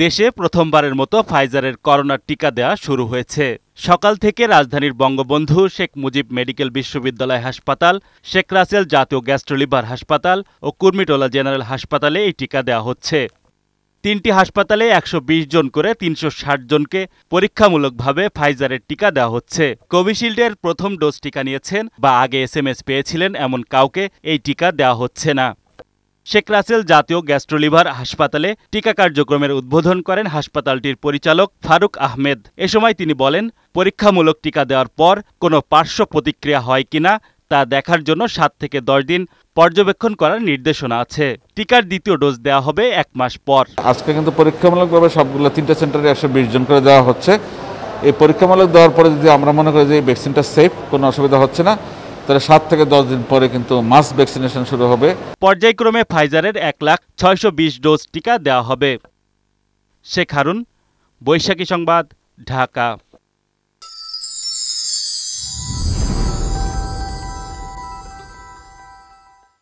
দেশে প্রথমবারের মতো ফাইজারের করোনার টিকা দেওয়া শুরু হয়েছে সকাল থেকে রাজধানীর বঙ্গবন্ধু শেখ মুজিব মেডিকেল বিশ্ববিদ্যালয় হাসপাতাল শেখ রাসেল জাতীয় গ্যাস্ট্রোলিভার হাসপাতাল ও কুর্মিটোলা জেনারেল হাসপাতালে এই টিকা দেওয়া হচ্ছে তিনটি হাসপাতালে একশো জন করে তিনশো জনকে পরীক্ষামূলকভাবে ফাইজারের টিকা দেওয়া হচ্ছে কোভিশিল্ডের প্রথম ডোজ টিকা নিয়েছেন বা আগে এস পেয়েছিলেন এমন কাউকে এই টিকা দেওয়া হচ্ছে না শেখ রাসেল জাতীয় গ্যাস্ট্রোলিভার হাসপাতালে টিকা কার্যক্রমের উদ্বোধন করেন হাসপাতালটির পরিচালক ফারুক আহমেদ এ সময় তিনি বলেন পরীক্ষামূলক টিকা দেওয়ার পর কোনো পার্শ্ব প্রতিক্রিয়া হয় কিনা তা দেখার জন্য সাত থেকে দশ দিন পর্যবেক্ষণ করার নির্দেশনা আছে টিকার দ্বিতীয় ডোজ দেওয়া হবে এক মাস পর আজকে কিন্তু পরীক্ষামূলকভাবে সবগুলো তিনটা সেন্টারে একশো বিশ জন করে দেওয়া হচ্ছে এই পরীক্ষামূলক দেওয়ার পরে যদি আমরা মনে করি যে এই ভ্যাকসিনটা সেফ কোনো অসুবিধা হচ্ছে না তাহলে সাত থেকে দশ দিন পরে কিন্তু মাস ভ্যাকসিনেশন শুরু হবে পর্যায়ক্রমে ফাইজারের এক লাখ ছয়শো ডোজ টিকা দেওয়া হবে শেখ হারুন বৈশাখী সংবাদ ঢাকা